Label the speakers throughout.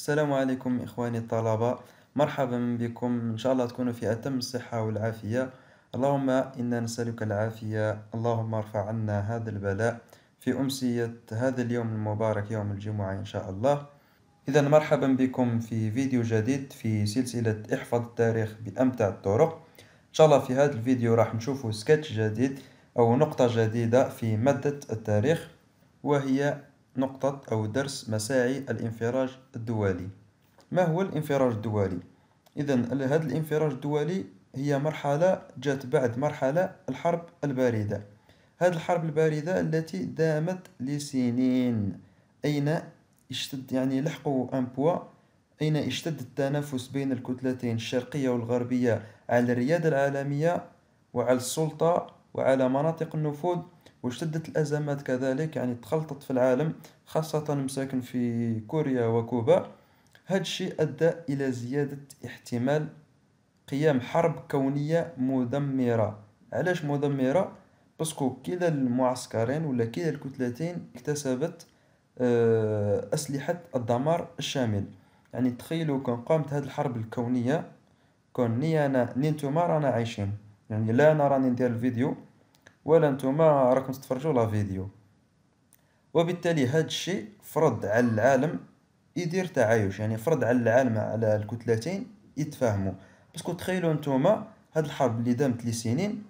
Speaker 1: السلام عليكم إخواني الطلبة مرحبا بكم إن شاء الله تكونوا في أتم الصحة والعافية اللهم إنا نسألك العافية اللهم ارفع عنا هذا البلاء في أمسية هذا اليوم المبارك يوم الجمعة إن شاء الله إذا مرحبا بكم في فيديو جديد في سلسلة احفظ التاريخ بأمتع الطرق إن شاء الله في هذا الفيديو راح نشوفوا سكتش جديد أو نقطة جديدة في مادة التاريخ وهي نقطة أو درس مساعي الانفراج الدولي ما هو الانفراج الدولي؟ إذا هذا الانفراج الدولي هي مرحلة جات بعد مرحلة الحرب الباردة هذه الحرب الباردة التي دامت لسنين أين اشتد يعني لحقوا أن بوا أين اشتد التنافس بين الكتلتين الشرقية والغربية على الريادة العالمية وعلى السلطة وعلى مناطق النفوذ واشتدت الأزمات كذلك يعني تخلطت في العالم خاصة مساكن في كوريا وكوبا هذا الشيء أدى إلى زيادة احتمال قيام حرب كونية مدمرة علاش مدمرة؟ باسكو كلا المعسكرين ولا كلا الكتلتين اكتسبت آه، أسلحة الدمار الشامل يعني تخيلوا كان قامت هذه الحرب الكونية كون ني أنا ني نتوما رانا عايشين يعني لا أنا راني ندير الفيديو ولا نتوما راكم تتفرجوا لا فيديو وبالتالي هذا الشيء فرض على العالم يدير تعايش يعني فرض على العالم على الكتلتين يتفاهموا باسكو تخيلوا نتوما هاد الحرب اللي دامت لسنين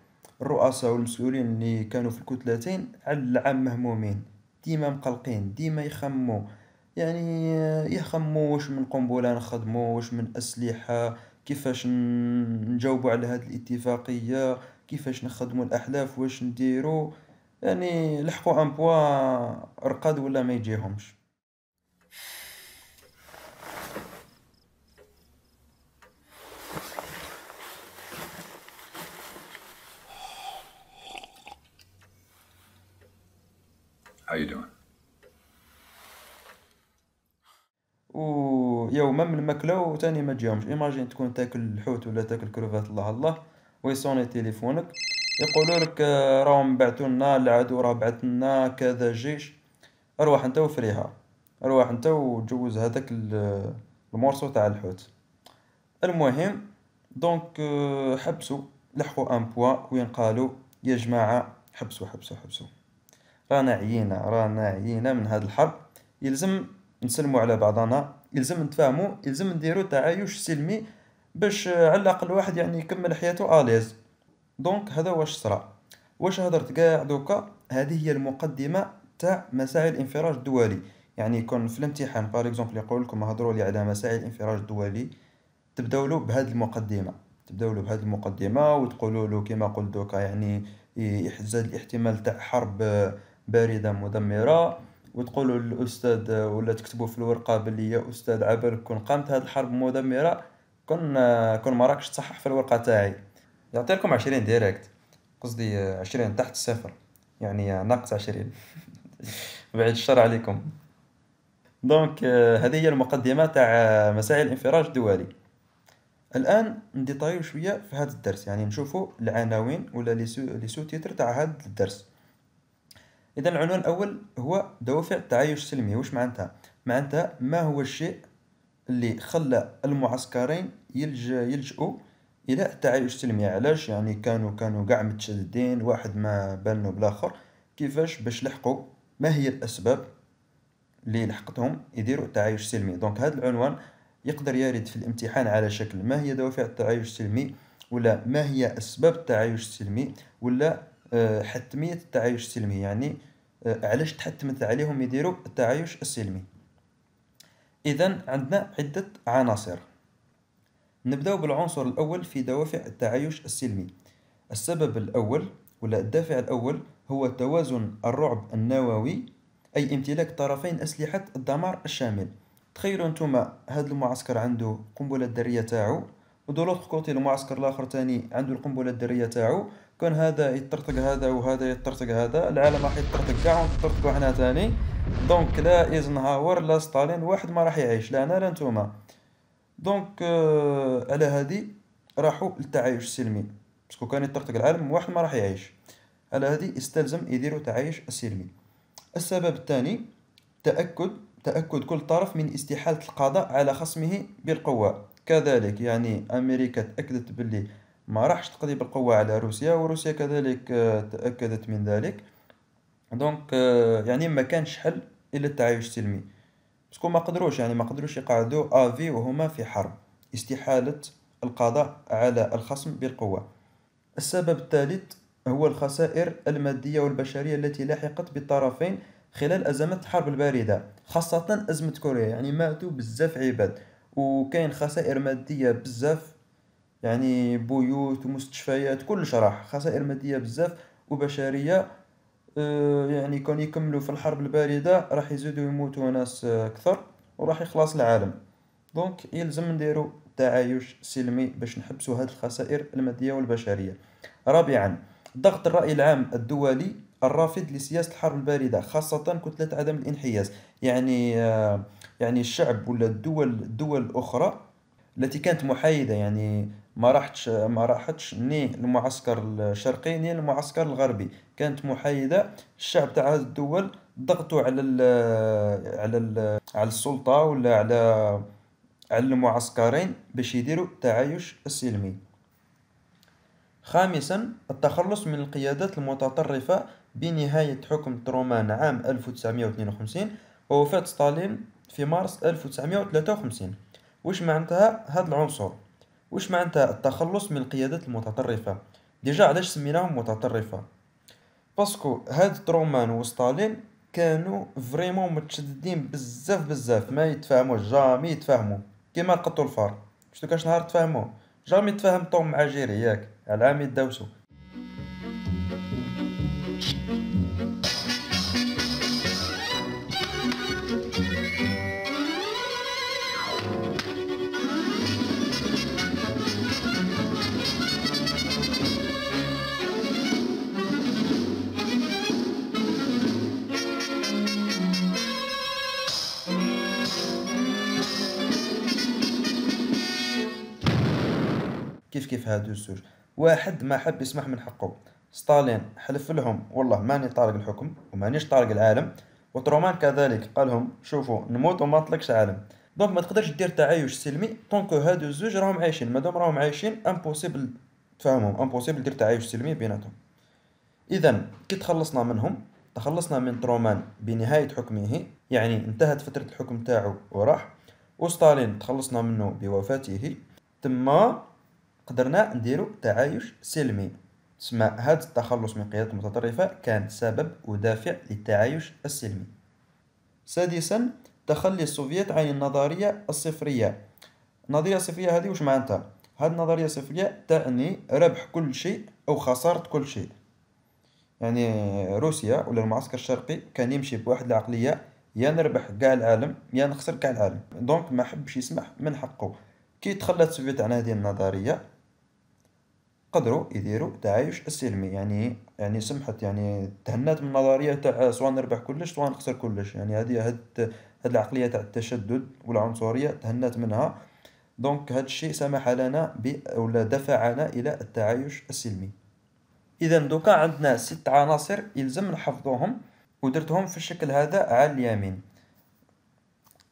Speaker 1: الرؤساء والمسؤولين اللي كانوا في الكتلتين على العام مهمومين ديما مقلقين ديما يخموا يعني يخموا واش من قنبله نخدموا واش من اسلحه كيفاش نجاوبوا على هذه الاتفاقيه كيفاش نخدمو الاحلاف واش نديرو يعني لحقوا ان بوا رقاد ولا ما يجيهمش How you doing? ويوما من الماكله وتاني ما تجيهمش ايماجين تكون تاكل الحوت ولا تاكل كروفات الله الله ويصوني تليفونك يقولوا لك آه، راهم بعثوا لنا العدو راه بعث لنا كذا جيش اروح انت وفريها اروح انت وجوز هذاك آه، المورسو تاع الحوت المهم دونك آه، حبسوا لحقوا ان بوا وين قالوا يا جماعه حبسوا حبسوا حبسوا رانا عيينا رانا عيينا من هاد الحرب يلزم نسلموا على بعضنا يلزم نتفاهموا يلزم نديروا تعايش سلمي باش على الاقل واحد يعني يكمل حياته اليز دونك هذا واش صرا واش هضرت كاع دوكا هذه هي المقدمه تاع مساعي الانفراج الدولي يعني يكون في الامتحان بار اكزومبل يقول لكم هضروا لي على مساعي الانفراج الدولي تبداو له بهذه المقدمه تبداو له بهذه المقدمه وتقولوا له كما قلت دوكا يعني يزداد الاحتمال تاع حرب بارده مدمره وتقولوا للاستاذ ولا تكتبوا في الورقه بلي يا استاذ عبالك كون قامت هذه الحرب مدمره كون آه، كون ما راكش تصحح في الورقه تاعي يعطي لكم 20 ديريكت قصدي 20 آه، تحت الصفر يعني آه، ناقص 20 بعيد الشر عليكم دونك هذه هي المقدمه تاع مسائل الانفراج الدولي الان نديطايو شويه في هذا الدرس يعني نشوفوا العناوين ولا لي سو تيتر تاع هذا الدرس اذا العنوان الاول هو دوافع التعايش السلمي واش معناتها معناتها ما هو الشيء اللي خلى المعسكرين يلج يلجؤوا الى التعايش السلمي علاش يعني كانوا كانوا كاع متشددين واحد ما بالنو بالاخر كيفاش باش لحقوا ما هي الاسباب اللي لحقتهم يديروا التعايش السلمي دونك هذا العنوان يقدر يرد في الامتحان على شكل ما هي دوافع التعايش السلمي ولا ما هي اسباب التعايش السلمي ولا آه، حتميه التعايش السلمي يعني آه، علاش تحتمت عليهم يديروا التعايش السلمي اذا عندنا عده عناصر نبداو بالعنصر الأول في دوافع التعايش السلمي السبب الأول ولا الدافع الأول هو توازن الرعب النووي أي امتلاك طرفين أسلحة الدمار الشامل تخيلوا أنتم هذا المعسكر عنده قنبلة ذرية تاعو ودولوت كوتي المعسكر الآخر تاني عنده القنبلة الذرية تاعو كان هذا يطرطق هذا وهذا يطرطق هذا العالم راح يطرطق كاع ونطرطقوا حنا تاني دونك لا ايزنهاور لا ستالين واحد ما راح يعيش لا انا لا نتوما دونك euh, على هذه راحوا للتعايش السلمي باسكو كان يطقطق العالم واحد ما راح يعيش على هذه استلزم يديروا تعايش سلمي السبب الثاني تأكد تأكد كل طرف من استحالة القضاء على خصمه بالقوة كذلك يعني أمريكا تأكدت باللي ما راحش تقضي بالقوة على روسيا وروسيا كذلك آه، تأكدت من ذلك دونك آه، يعني ما كانش حل إلا التعايش السلمي باسكو ما قدروش يعني ما قدروش يقعدوا افي وهما في حرب استحالة القضاء على الخصم بالقوة السبب الثالث هو الخسائر المادية والبشرية التي لاحقت بالطرفين خلال أزمة الحرب الباردة خاصة أزمة كوريا يعني ماتوا بزاف عباد وكاين خسائر مادية بزاف يعني بيوت ومستشفيات كل شرح خسائر مادية بزاف وبشرية آه، يعني كون يكملوا في الحرب الباردة راح يزيدوا يموتوا ناس آه، أكثر وراح يخلص العالم دونك يلزم نديرو تعايش سلمي باش نحبسوا هذه الخسائر المادية والبشرية رابعا ضغط الرأي العام الدولي الرافض لسياسة الحرب الباردة خاصة كتلة عدم الانحياز يعني آه، يعني الشعب ولا الدول الدول الأخرى التي كانت محايدة يعني ما راحتش ما راحتش ني المعسكر الشرقي ني المعسكر الغربي كانت محايده الشعب تاع هذه الدول ضغطوا على الـ على الـ على السلطه ولا على على المعسكرين باش يديروا التعايش السلمي خامسا التخلص من القيادات المتطرفة بنهاية حكم ترومان عام 1952 ووفاة ستالين في مارس 1953 وش معناتها هاد العنصر واش معناتها التخلص من القيادات المتطرفة ديجا علاش سميناهم متطرفة باسكو هاد ترومان وستالين كانوا فريمون متشددين بزاف بزاف ما يتفاهموا جامي يتفاهموا كيما قطو الفار شتو كاش نهار تفاهموا جامي تفاهم طوم مع جيري ياك العام يداوسو كيف كيف هادو الزوج واحد ما حب يسمح من حقه ستالين حلف لهم والله ماني طارق الحكم ومانيش طارق العالم وترومان كذلك قالهم شوفوا نموت وما طلقش عالم دونك ما تقدرش دير تعايش سلمي طونكو هادو الزوج راهم عايشين مادام راهم عايشين امبوسيبل تفهمهم امبوسيبل دير تعايش سلمي بيناتهم اذا كي تخلصنا منهم تخلصنا من ترومان بنهاية حكمه يعني انتهت فترة الحكم تاعو وراح وستالين تخلصنا منه بوفاته تما قدرنا نديرو تعايش سلمي تسمى هذا التخلص من قيادات المتطرفة كان سبب ودافع للتعايش السلمي سادسا تخلي السوفيت عن النظرية الصفرية النظرية الصفرية هذه وش معناتها؟ هذه النظرية الصفرية تعني ربح كل شيء أو خسارة كل شيء يعني روسيا ولا المعسكر الشرقي كان يمشي بواحد العقلية يا نربح كاع العالم يا نخسر كاع العالم دونك ما حبش يسمح من حقه كي تخلى السوفيت عن هذه النظريه قدروا يديروا تعايش السلمي يعني يعني سمحت يعني تهنات من النظريه تاع سواء نربح كلش سواء نخسر كلش يعني هذه هاد هاد العقليه تاع التشدد والعنصريه تهنات منها دونك هاد الشيء سمح لنا ب ولا دفعنا الى التعايش السلمي اذا دوكا عندنا ست عناصر يلزم نحفظوهم ودرتهم في الشكل هذا على اليمين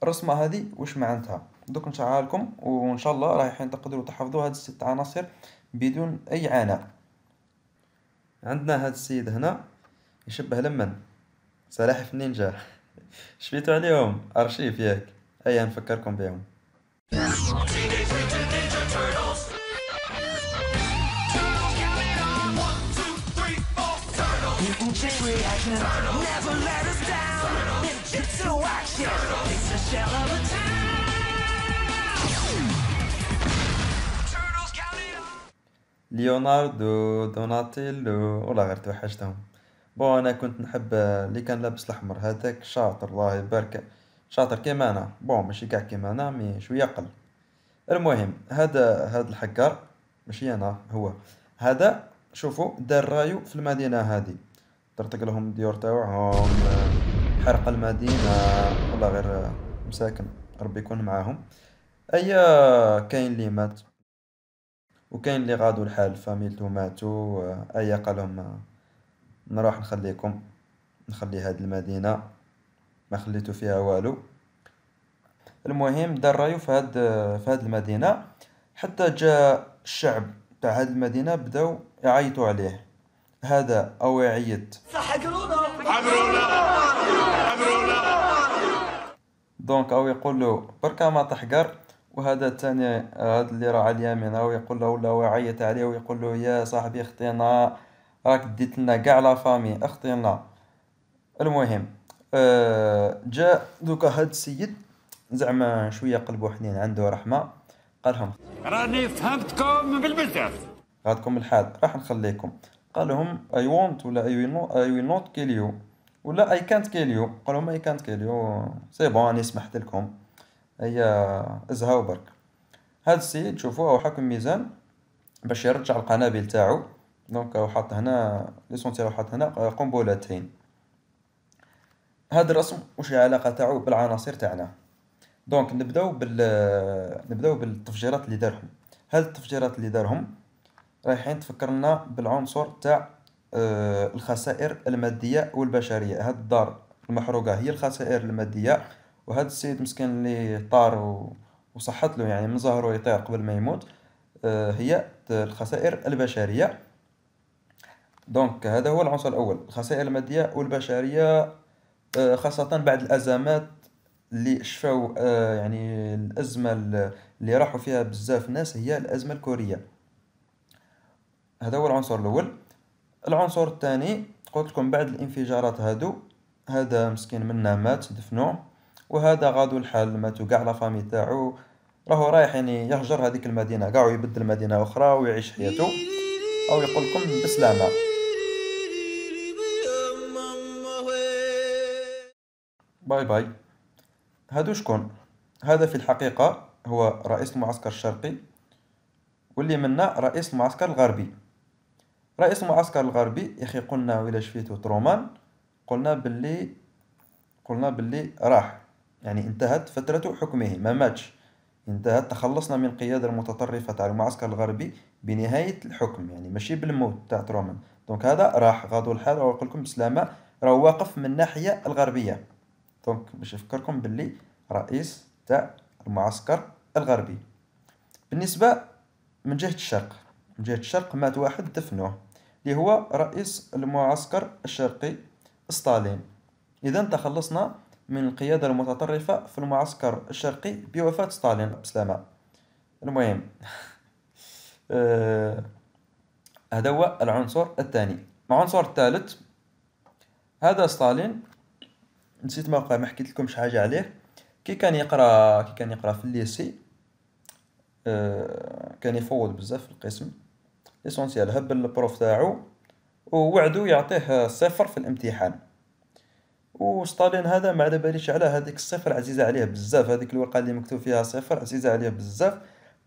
Speaker 1: الرسمه هذه واش معناتها دوك نشعلها لكم وان شاء الله رايحين تقدروا تحفظوا هاد الست عناصر بدون اي عناء عندنا هاد السيد هنا يشبه لمن سلاحف النينجا شفيتو عليهم ارشيف ياك ايا نفكركم بهم Never let us down. action. It's a shell of a ليوناردو دوناتيلو والله غير توحشتهم بون انا كنت نحب اللي كان لابس الاحمر هذاك شاطر الله يبارك شاطر كيما انا بون ماشي كاع كيما انا مي شويه قل المهم هذا هذا الحكار ماشي انا هو هذا شوفوا دار رايو في المدينه هذه طرطق لهم الديور تاوعهم حرق المدينه والله غير مساكن ربي يكون معاهم ايا كاين اللي مات وكان اللي غادو الحال فاميلتو ماتو ايا آه، قالهم آه، نروح نخليكم نخلي هاد المدينة ما خليتو فيها والو المهم دار رايو في هاد آه، في هاد المدينة حتى جا الشعب تاع هاد المدينة بداو يعيطوا عليه هذا او يعيط دونك او يقول له بركا ما تحقر وهذا الثاني هذا اللي راه على اليمين راه يقول له لا واعية عليه ويقول له يا صاحبي خطينا راك ديت لنا كاع لا فامي اختينا المهم أه جا دوكا هاد السيد زعما شويه قلبو حنين عنده رحمه قال لهم راني فهمتكم بالبزاف غادكم الحال راح نخليكم قال لهم اي وونت ولا اي وي نوت كيل يو ولا اي كانت كيل يو قال لهم اي كانت كيل يو سي بون انا سمحت لكم هي ازها وبرك هاد السيد تشوفوه هو حاكم ميزان باش يرجع القنابل تاعو دونك راه حاط هنا ليسونتيال هو حاط هنا قنبلتين هاد الرسم واش العلاقه تاعو بالعناصر تاعنا دونك نبداو بال نبداو بالتفجيرات اللي دارهم هاد التفجيرات اللي دارهم رايحين تفكرنا بالعنصر تاع آه، الخسائر الماديه والبشريه هاد الدار المحروقه هي الخسائر الماديه وهذا السيد مسكين اللي طار وصحت له يعني من ظهره يطير قبل ما يموت آه، هي الخسائر البشرية دونك هذا هو العنصر الأول الخسائر المادية والبشرية آه، خاصة بعد الأزمات اللي شفاو آه، يعني الأزمة اللي راحوا فيها بزاف ناس هي الأزمة الكورية هذا هو العنصر الأول العنصر الثاني قلت لكم بعد الانفجارات هادو هذا مسكين منا مات دفنوه وهذا غادو الحال ماتو كاع لافامي تاعو راهو رايح يعني يهجر هذيك المدينه كاع ويبدل مدينه اخرى ويعيش حياته او يقول لكم بسلامه باي باي هادو شكون هذا في الحقيقه هو رئيس المعسكر الشرقي واللي منا رئيس المعسكر الغربي رئيس المعسكر الغربي اخي قلنا ولا شفيتو ترومان قلنا باللي قلنا باللي راح يعني انتهت فترة حكمه ما ماتش انتهت تخلصنا من القيادة المتطرفة تاع المعسكر الغربي بنهاية الحكم يعني ماشي بالموت تاع ترومان دونك هذا راح غادو الحال راهو لكم بسلامة راه واقف من الناحية الغربية دونك باش نفكركم باللي رئيس تاع المعسكر الغربي بالنسبة من جهة الشرق من جهة الشرق مات واحد دفنوه اللي هو رئيس المعسكر الشرقي ستالين إذا تخلصنا من القيادة المتطرفة في المعسكر الشرقي بوفاة ستالين بسلامة المهم آه، هذا هو العنصر الثاني العنصر الثالث هذا ستالين نسيت ما ما حكيت لكم شي حاجه عليه كي كان يقرا كي كان يقرا في الليسي آه، كان يفوض بزاف في القسم ليسونسيال هب البروف تاعو ووعدو يعطيه صفر في الامتحان وستالين هذا ما على باليش على هذيك الصفر عزيزه عليه بزاف هذيك الورقه اللي مكتوب فيها صفر عزيزه عليه بزاف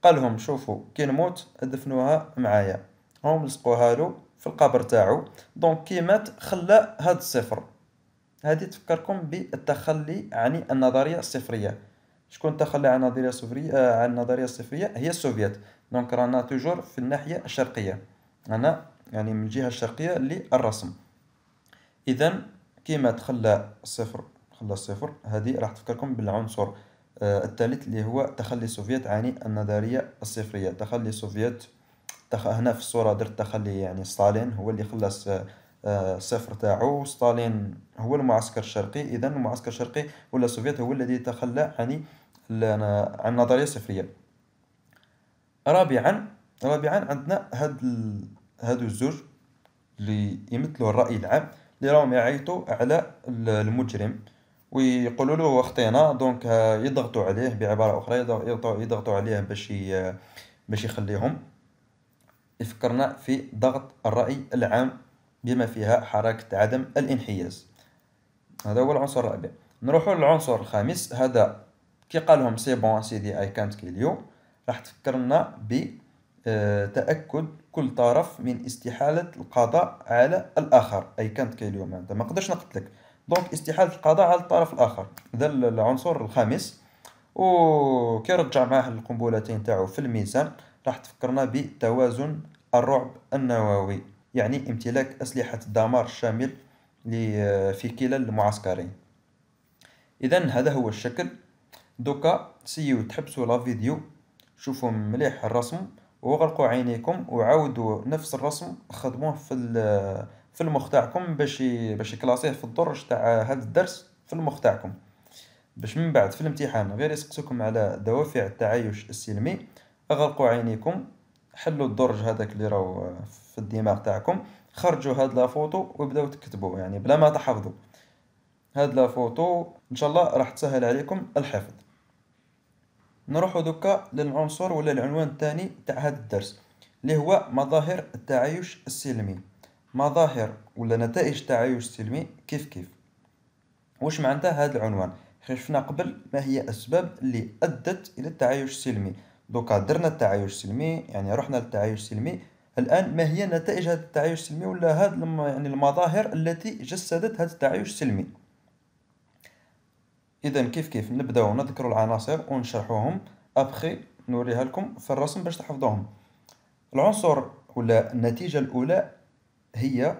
Speaker 1: قال لهم شوفوا كي نموت دفنوها معايا هم لصقوها له في القبر تاعو دونك كي مات خلى هاد الصفر هذه تفكركم بالتخلي عن النظريه الصفريه شكون تخلى عن النظريه الصفريه آه عن النظريه الصفريه هي السوفيت دونك رانا توجور في الناحيه الشرقيه انا يعني من الجهه الشرقيه للرسم اذا كيما تخلى صفر تخلى الصفر هذه راح تفكركم بالعنصر آه، الثالث اللي هو تخلي السوفيت عن النظرية الصفرية تخلي السوفيت تخ... هنا في الصورة درت تخلي يعني ستالين هو اللي خلص الصفر آه، تاعو ستالين هو المعسكر الشرقي إذا المعسكر الشرقي ولا السوفيت هو الذي تخلى آه، عن عن النظرية الصفرية رابعا رابعا عندنا هاد ال... هادو الزوج اللي يمثلوا الرأي العام اللي راهم يعيطوا على المجرم ويقولوا له خطينا دونك آه، يضغطوا عليه بعباره اخرى يضغطوا عليه باش باش يخليهم يفكرنا في ضغط الراي العام بما فيها حركه عدم الانحياز هذا هو العنصر الرابع نروحوا للعنصر الخامس هذا كي قالهم سي بون سيدي اي كانت كيليو راح تفكرنا ب آه، تأكد كل طرف من استحالة القضاء على الآخر أي كانت كيليو اليوم ما نقدرش نقتلك دونك استحالة القضاء على الطرف الآخر ذا العنصر الخامس رجع معاه القنبلتين تاعو في الميزان راح تفكرنا بتوازن الرعب النووي يعني امتلاك أسلحة الدمار الشامل آه، في كلا المعسكرين إذا هذا هو الشكل دوكا سيو تحبسوا لا فيديو شوفوا مليح الرسم وغلقوا عينيكم وعاودوا نفس الرسم خدموه في في المخ تاعكم باش باش كلاسيه في الدرج تاع هذا الدرس في المخ تاعكم باش من بعد في الامتحان غير يسقسوكم على دوافع التعايش السلمي اغلقوا عينيكم حلوا الدرج هذاك اللي راهو في الدماغ تاعكم خرجوا هاد لافوتو وبداو تكتبوا يعني بلا ما تحفظوا هاد لافوتو ان شاء الله راح تسهل عليكم الحفظ نروحو دوكا للعنصر ولا العنوان الثاني تاع هذا الدرس اللي هو مظاهر التعايش السلمي مظاهر ولا نتائج التعايش السلمي كيف كيف واش معناتها هذا العنوان شفنا قبل ما هي الاسباب اللي ادت الى التعايش السلمي دوكا درنا التعايش السلمي يعني رحنا للتعايش السلمي الان ما هي نتائج هذا التعايش السلمي ولا هذا يعني المظاهر التي جسدت هذا التعايش السلمي اذا كيف كيف نبداو نذكروا العناصر ونشرحوهم ابخي نوريها لكم في الرسم باش تحفظوهم العنصر ولا النتيجه الاولى هي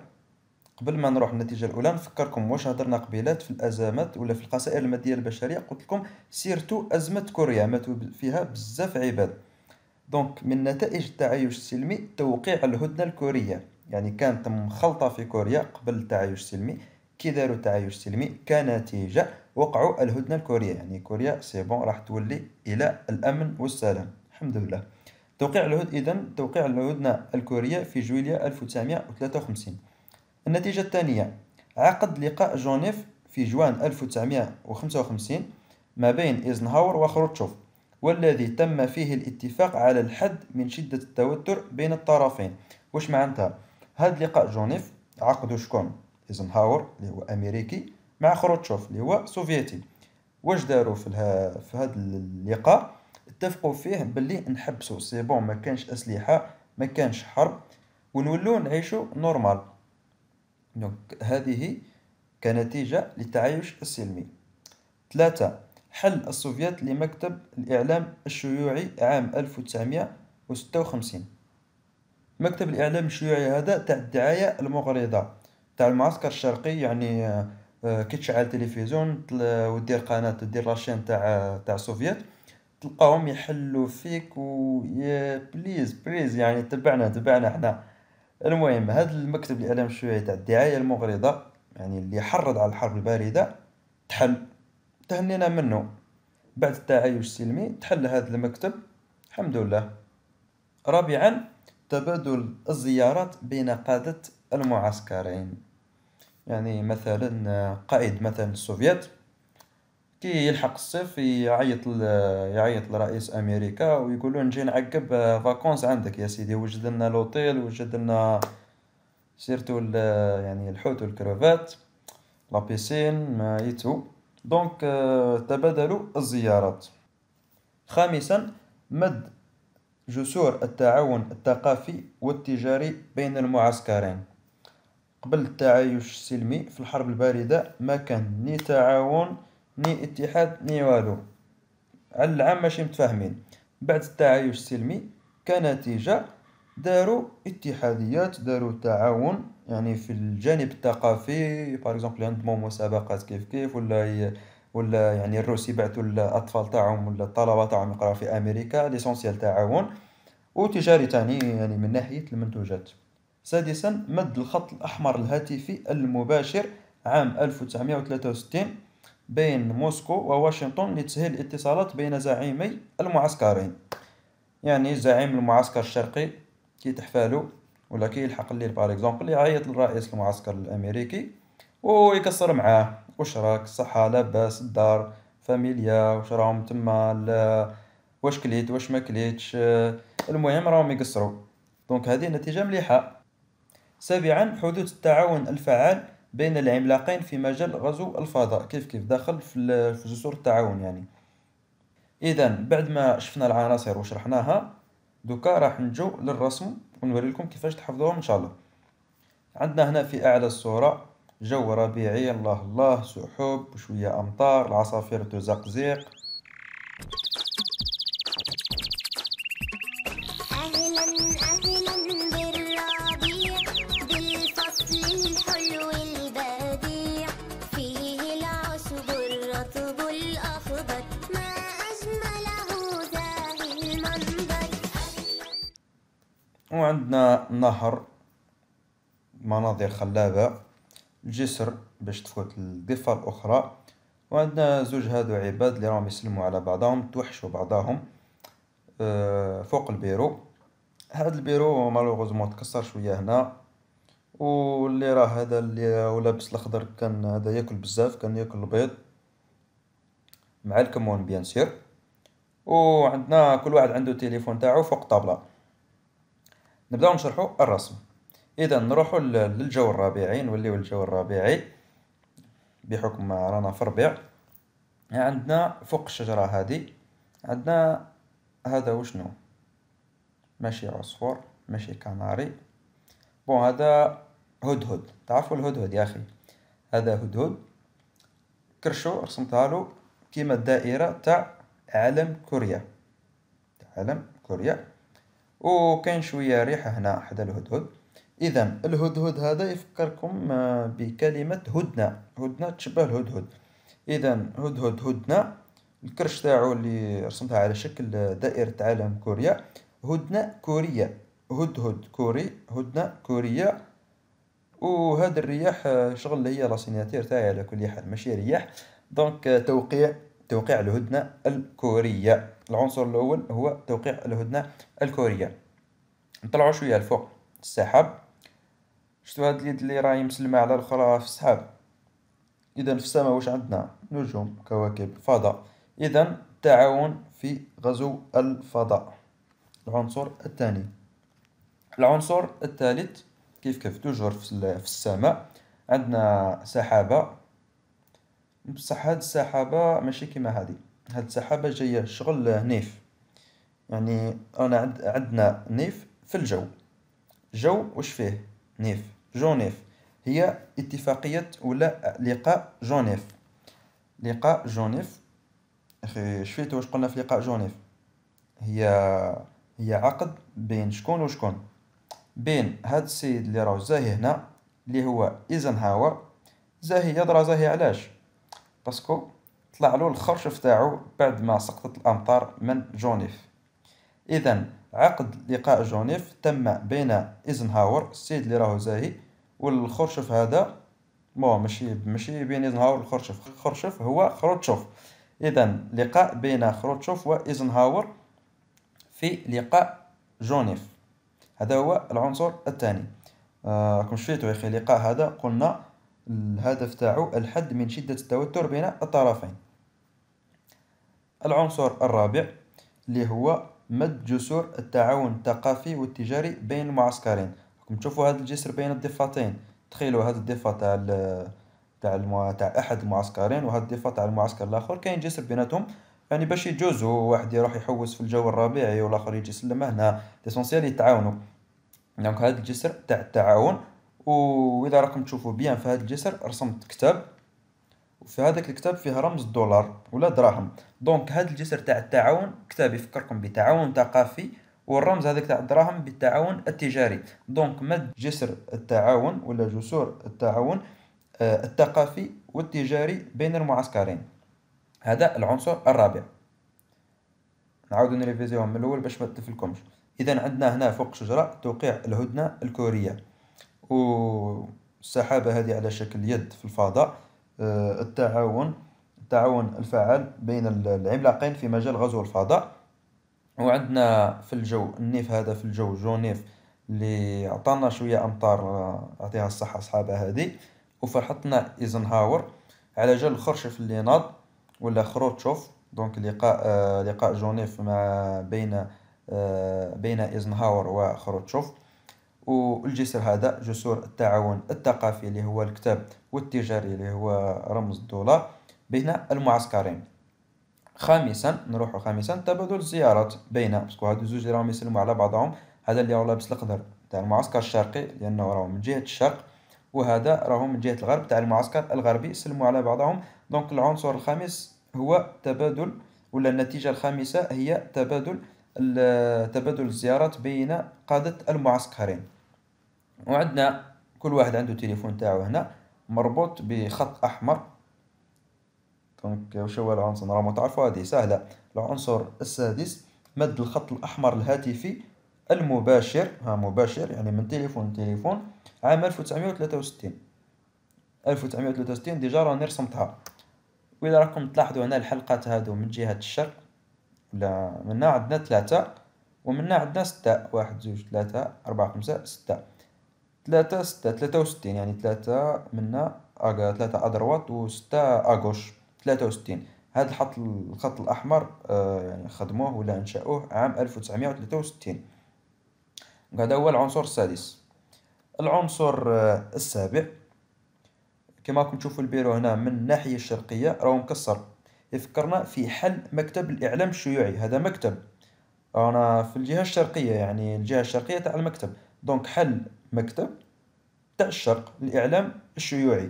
Speaker 1: قبل ما نروح النتيجه الاولى نفكركم واش هضرنا قبيلات في الازمات ولا في القصائر الماديه البشريه قلت لكم سيرتو ازمه كوريا ماتوا فيها بزاف عباد دونك من نتائج التعايش السلمي توقيع الهدنه الكوريه يعني كانت مخلطه في كوريا قبل التعايش السلمي كي داروا التعايش السلمي كنتيجه وقعوا الهدنة الكورية يعني كوريا سي بون راح تولي إلى الأمن والسلام الحمد لله توقيع الهد إذا توقيع الهدنة الكورية في جويليا 1953 النتيجة الثانية عقد لقاء جونيف في جوان 1955 ما بين إيزنهاور وخروتشوف والذي تم فيه الاتفاق على الحد من شدة التوتر بين الطرفين واش معناتها هاد لقاء جونيف عقده شكون إيزنهاور اللي هو أمريكي مع خروتشوف اللي هو سوفيتي واش داروا في, في هذا اللقاء اتفقوا فيه باللي نحبسوا سي بون ما كانش اسلحه ما كانش حرب ونولوا نعيشوا نورمال دونك هذه كنتيجه للتعايش السلمي ثلاثة حل السوفيات لمكتب الإعلام الشيوعي عام 1956 مكتب الإعلام الشيوعي هذا تاع الدعاية المغرضة تاع المعسكر الشرقي يعني آه، كي تشعل التلفزيون ودير قناة دير لاشين تاع تاع السوفيات تلقاهم يحلوا فيك و بليز بليز يعني تبعنا تبعنا حنا المهم هذا المكتب الاعلام شويه تاع الدعايه المغرضه يعني اللي حرض على الحرب البارده تحل تهنينا منه بعد التعايش السلمي تحل هذا المكتب الحمد لله رابعا تبادل الزيارات بين قادة المعسكرين يعني مثلا آه، قائد مثلا السوفيات كي يلحق الصيف يعيط يعيط لرئيس امريكا ويقولوا نجي نعقب فاكونس آه، عندك يا سيدي وجد لنا لوطيل وجد لنا سيرتو يعني الحوت والكرافات لا بيسين ما يتو دونك آه، تبادلوا الزيارات خامسا مد جسور التعاون الثقافي والتجاري بين المعسكرين قبل التعايش السلمي في الحرب الباردة ما كان ني تعاون ني اتحاد ني والو على العام ماشي متفاهمين بعد التعايش السلمي كنتيجة داروا اتحاديات داروا تعاون يعني في الجانب الثقافي باغ اكزومبل عندهم مسابقات كيف كيف ولا ولا يعني الروس يبعثوا الاطفال تاعهم ولا الطلبه تاعهم يقراو في امريكا ليسونسيال تعاون وتجاري تاني يعني من ناحيه المنتوجات سادسا مد الخط الأحمر الهاتفي المباشر عام 1963 بين موسكو وواشنطن لتسهيل الاتصالات بين زعيمي المعسكرين يعني زعيم المعسكر الشرقي كي تحفالو ولا كيلحق ليه باغ اكزومبل يعيط لرئيس المعسكر الامريكي ويكسر معاه واش راك صحة لاباس الدار فاميليا واش راهم تما واش كليت واش ما كليتش المهم راهم يقصروا دونك هذه نتيجة مليحة سابعا حدوث التعاون الفعال بين العملاقين في مجال غزو الفضاء كيف كيف داخل في جسور التعاون يعني اذا بعد ما شفنا العناصر وشرحناها دوكا راح نجو للرسم ونوريكم كيفاش تحفظوهم ان شاء الله عندنا هنا في اعلى الصوره جو ربيعي الله الله سحب وشويه امطار العصافير تزقزق اهلا اهلا وعندنا نهر مناظر خلابة الجسر باش تفوت الضفة الأخرى وعندنا زوج هادو عباد اللي راهم يسلموا على بعضهم توحشوا بعضهم آه، فوق البيرو هاد البيرو مالوغوزمون تكسر شويه هنا واللي راه هذا اللي لابس الاخضر كان هذا ياكل بزاف كان ياكل البيض مع الكمون بيان سير وعندنا كل واحد عنده تليفون تاعو فوق طابله نبداو نشرحو الرسم اذا نروحو للجو الربيعي نوليو للجو الربيعي بحكم رانا في الربيع عندنا فوق الشجره هذه عندنا هذا وشنو ماشي عصفور ماشي كناري بون هذا هدهد تعرفوا الهدهد يا أخي هذا هدهد كرشو رسمتها له كيما الدائرة تاع علم كوريا علم كوريا وكاين شوية ريحة هنا حدا الهدهد إذا الهدهد هذا يفكركم آه، بكلمة هدنة هدنة تشبه الهدهد إذا هدهد هدنة الكرش تاعو اللي رسمتها على شكل دائرة علم كوريا هدنة كورية هدهد كوري هدنة كورية وهذا الرياح آه، شغل اللي هي لا سيناتير تاعي على كل حال ماشي رياح دونك آه، توقيع توقيع الهدنة الكورية العنصر الأول هو توقيع الهدنة الكورية نطلعوا شوية لفوق السحاب شتو هاد اليد اللي راهي مسلمة على الأخرى في السحاب إذا في السماء واش عندنا نجوم كواكب فضاء إذا التعاون في غزو الفضاء العنصر الثاني العنصر الثالث كيف كيف توجور في السماء عندنا سحابة بصح هاد السحابة ماشي كيما هادي هاد السحابة جاية شغل نيف يعني أنا عندنا نيف في الجو جو واش فيه نيف جونيف هي اتفاقية ولا لقاء جونيف لقاء جونيف أخي شفتوا واش قلنا في لقاء جونيف هي هي عقد بين شكون وشكون بين هاد السيد اللي راهو زاهي هنا اللي هو ايزنهاور زاهي يدرى زاهي علاش باسكو طلع له الخرشف تاعو بعد ما سقطت الامطار من جونيف اذا عقد لقاء جونيف تم بين ايزنهاور السيد اللي راهو زاهي والخرشف هذا مو ماشي ماشي بين ايزنهاور والخرشف خرشف هو خروتشوف اذا لقاء بين خروتشوف وايزنهاور في لقاء جونيف هذا هو العنصر الثاني آه، راكم شفتوا يا اخي اللقاء هذا قلنا الهدف تاعو الحد من شدة التوتر بين الطرفين العنصر الرابع اللي هو مد جسور التعاون الثقافي والتجاري بين المعسكرين راكم تشوفوا هذا الجسر بين الضفتين تخيلوا هذا الضفة تاع تاع المو... تاع احد المعسكرين وهذا الضفة تاع المعسكر الاخر كاين جسر بيناتهم يعني باش يجوزوا واحد يروح يحوس في الجو الربيعي والاخر يجي يسلم هنا ليسونسيال يتعاونوا دونك هذا الجسر تاع التعاون واذا راكم تشوفوا بيان في هذا الجسر رسمت كتاب وفي هذاك الكتاب فيه رمز الدولار ولا دراهم دونك هذا الجسر تاع التعاون كتاب يفكركم بتعاون ثقافي والرمز هذاك تاع الدراهم بالتعاون التجاري دونك مد جسر التعاون ولا جسور التعاون آه، الثقافي والتجاري بين المعسكرين هذا العنصر الرابع نعاودو نريفيزيوهم من الاول باش ما تفلكمش إذا عندنا هنا فوق شجرة توقيع الهدنة الكورية والسحابة هذه على شكل يد في الفضاء آه، التعاون التعاون الفعال بين العملاقين في مجال غزو الفضاء وعندنا في الجو النيف هذا في الجو جونيف اللي عطانا شوية أمطار آه، أعطيها الصحة أصحابها هذه وفرحتنا إيزنهاور على جال خرشف اللي ناض ولا خروتشوف دونك لقاء آه، لقاء جونيف مع بين بين إيزنهاور وخروتشوف والجسر هذا جسور التعاون الثقافي اللي هو الكتاب والتجاري اللي هو رمز الدولار بين المعسكرين خامسا نروحو خامسا تبادل الزيارات بين باسكو هادو زوج راهم يسلموا على بعضهم هذا اللي هو لابس القدر تاع المعسكر الشرقي لانه راهو من جهه الشرق وهذا راهو من جهه الغرب تاع المعسكر الغربي يسلموا على بعضهم دونك العنصر الخامس هو تبادل ولا النتيجه الخامسه هي تبادل تبادل الزيارات بين قادة المعسكرين وعندنا كل واحد عنده تليفون تاعو هنا مربوط بخط أحمر دونك واش هو العنصر راه متعرفو هذه سهلة العنصر السادس مد الخط الأحمر الهاتفي المباشر ها مباشر يعني من تليفون لتليفون عام 1963 1963 ديجا راني رسمتها وإذا راكم تلاحظوا هنا الحلقات هادو من جهة الشرق من هنا عندنا ثلاثة هنا عندنا ستة واحد زوج ثلاثة أربعة خمسة ستة ثلاثة ستة ثلاثة وستين يعني ثلاثة من هنا ثلاثة أدروات وستة أغوش ثلاثة وستين هذا الخط الخط الأحمر آه، يعني خدموه ولا أنشأوه عام ألف وتسعمية وثلاثة وستين هذا هو العنصر السادس العنصر آه، السابع كما راكم تشوفوا البيرو هنا من الناحية الشرقية راهو مكسر يفكرنا في حل مكتب الإعلام الشيوعي هذا مكتب أنا في الجهة الشرقية يعني الجهة الشرقية تاع المكتب دونك حل مكتب تاع الشرق الإعلام الشيوعي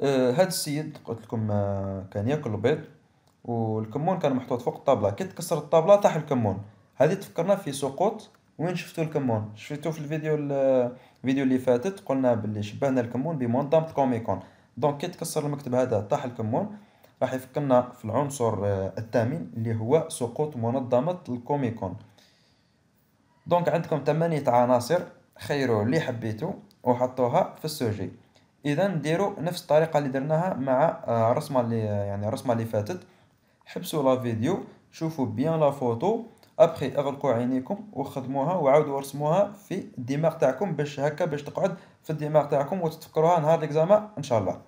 Speaker 1: آه هاد السيد قلت لكم آه كان ياكل البيض والكمون كان محطوط فوق الطابلة كي تكسر الطابلة طاح الكمون هذه تفكرنا في سقوط وين شفتوا الكمون شفتوا في الفيديو الفيديو آه، اللي فاتت قلنا باللي شبهنا الكمون بمنظمة كوميكون دونك كي تكسر المكتب هذا طاح الكمون راح يفكرنا في العنصر آه، الثامن اللي هو سقوط منظمة الكوميكون دونك عندكم ثمانية عناصر خيروا اللي حبيتو وحطوها في السوجي اذا ديروا نفس الطريقة اللي درناها مع آه، الرسمة اللي يعني الرسمة اللي فاتت حبسوا لا فيديو شوفوا بيان لا فوتو ابخي اغلقوا عينيكم وخدموها وعاودوا ارسموها في الدماغ تاعكم باش هكا باش تقعد في الدماغ تاعكم وتتفكروها نهار الاكزاما ان شاء الله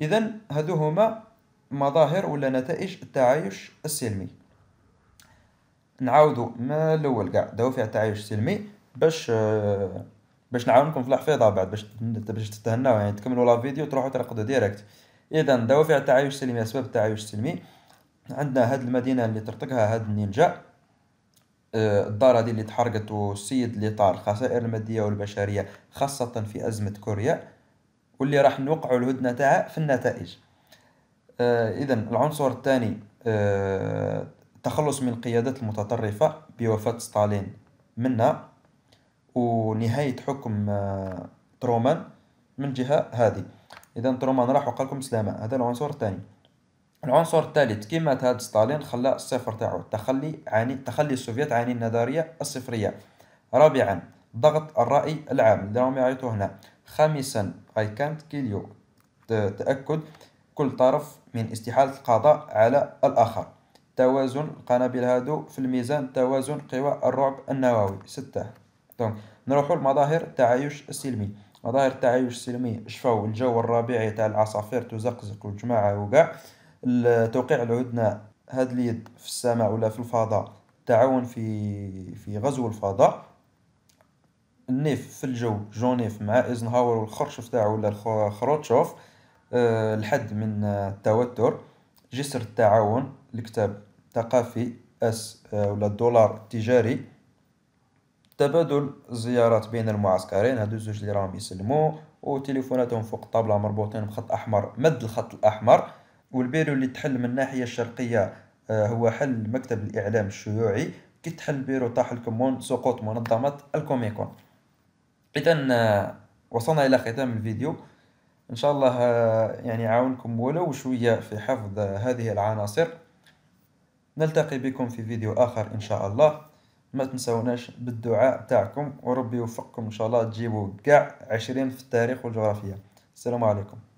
Speaker 1: إذا هذو هما مظاهر ولا نتائج التعايش السلمي نعاودو من الأول كاع دوافع التعايش السلمي باش باش نعاونكم في الحفيظة بعد باش باش تتهناو يعني تكملوا لا فيديو تروحوا ترقدوا ديريكت إذا دوافع التعايش السلمي أسباب التعايش السلمي عندنا هاد المدينة اللي ترتقها هاد النينجا آه، الدار هذه اللي تحرقت والسيد اللي طار الخسائر المادية والبشرية خاصة في أزمة كوريا واللي راح نوقعوا الهدنه تاعها في النتائج آه، اذا العنصر الثاني التخلص آه، من القيادات المتطرفة بوفاة ستالين منا ونهاية حكم آه، ترومان من جهة هذه إذا ترومان راح وقال لكم سلامة هذا العنصر الثاني العنصر الثالث كيما تهاد ستالين خلى الصفر تاعو التخلي عن التخلي السوفيات عن النظرية الصفرية رابعا ضغط الرأي العام اللي راهم يعيطوا هنا خامسا I can't kill you تأكد كل طرف من استحالة القضاء على الآخر توازن القنابل هادو في الميزان توازن قوى الرعب النووي ستة دونك نروحو لمظاهر التعايش السلمي مظاهر التعايش السلمي شفاو الجو الربيعي تاع العصافير تزقزق وجماعة وكاع توقيع العدنا هاد اليد في السماء ولا في الفضاء تعاون في في غزو الفضاء النيف في الجو جونيف مع ايزنهاور والخرشف تاعو ولا خروتشوف آه، الحد من آه، التوتر جسر التعاون الكتاب ثقافي اس آه، ولا الدولار التجاري تبادل زيارات بين المعسكرين هادو زوج اللي راهم يسلموا وتليفوناتهم فوق الطابلة مربوطين بخط أحمر مد الخط الأحمر والبيرو اللي تحل من الناحية الشرقية هو حل مكتب الإعلام الشيوعي كي تحل بيرو طاح الكمون سقوط منظمة الكوميكون اذا آه، وصلنا الى ختام الفيديو ان شاء الله آه، يعني عاونكم ولو شويه في حفظ آه، هذه العناصر نلتقي بكم في فيديو اخر ان شاء الله ما تنسوناش بالدعاء تاعكم وربي يوفقكم ان شاء الله تجيبوا كاع عشرين في التاريخ والجغرافيا السلام عليكم